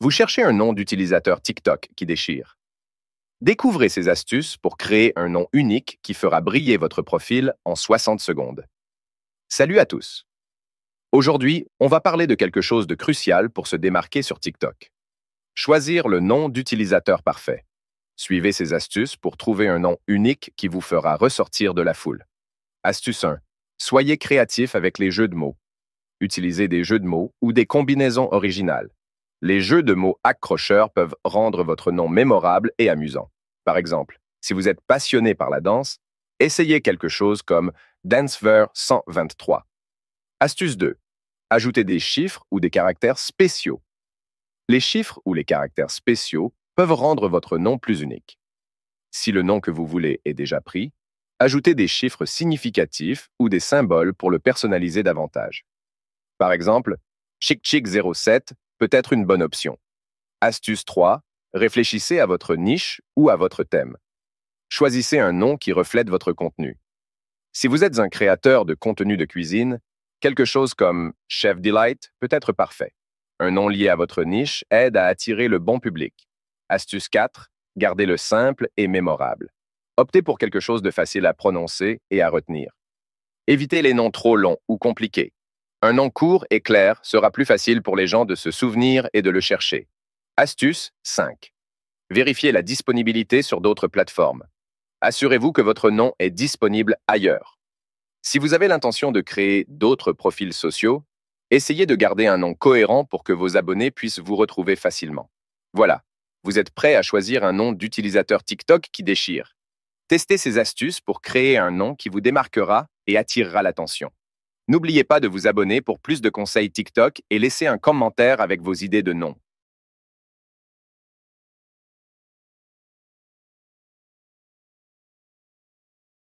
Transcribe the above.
Vous cherchez un nom d'utilisateur TikTok qui déchire. Découvrez ces astuces pour créer un nom unique qui fera briller votre profil en 60 secondes. Salut à tous. Aujourd'hui, on va parler de quelque chose de crucial pour se démarquer sur TikTok. Choisir le nom d'utilisateur parfait. Suivez ces astuces pour trouver un nom unique qui vous fera ressortir de la foule. Astuce 1. Soyez créatif avec les jeux de mots. Utilisez des jeux de mots ou des combinaisons originales. Les jeux de mots accrocheurs peuvent rendre votre nom mémorable et amusant. Par exemple, si vous êtes passionné par la danse, essayez quelque chose comme Dancever 123. Astuce 2. Ajoutez des chiffres ou des caractères spéciaux. Les chiffres ou les caractères spéciaux peuvent rendre votre nom plus unique. Si le nom que vous voulez est déjà pris, ajoutez des chiffres significatifs ou des symboles pour le personnaliser davantage. Par exemple, Chic 07 peut être une bonne option. Astuce 3. Réfléchissez à votre niche ou à votre thème. Choisissez un nom qui reflète votre contenu. Si vous êtes un créateur de contenu de cuisine, quelque chose comme Chef Delight peut être parfait. Un nom lié à votre niche aide à attirer le bon public. Astuce 4. Gardez-le simple et mémorable. Optez pour quelque chose de facile à prononcer et à retenir. Évitez les noms trop longs ou compliqués. Un nom court et clair sera plus facile pour les gens de se souvenir et de le chercher. Astuce 5. Vérifiez la disponibilité sur d'autres plateformes. Assurez-vous que votre nom est disponible ailleurs. Si vous avez l'intention de créer d'autres profils sociaux, essayez de garder un nom cohérent pour que vos abonnés puissent vous retrouver facilement. Voilà, vous êtes prêt à choisir un nom d'utilisateur TikTok qui déchire. Testez ces astuces pour créer un nom qui vous démarquera et attirera l'attention. N'oubliez pas de vous abonner pour plus de conseils TikTok et laissez un commentaire avec vos idées de noms.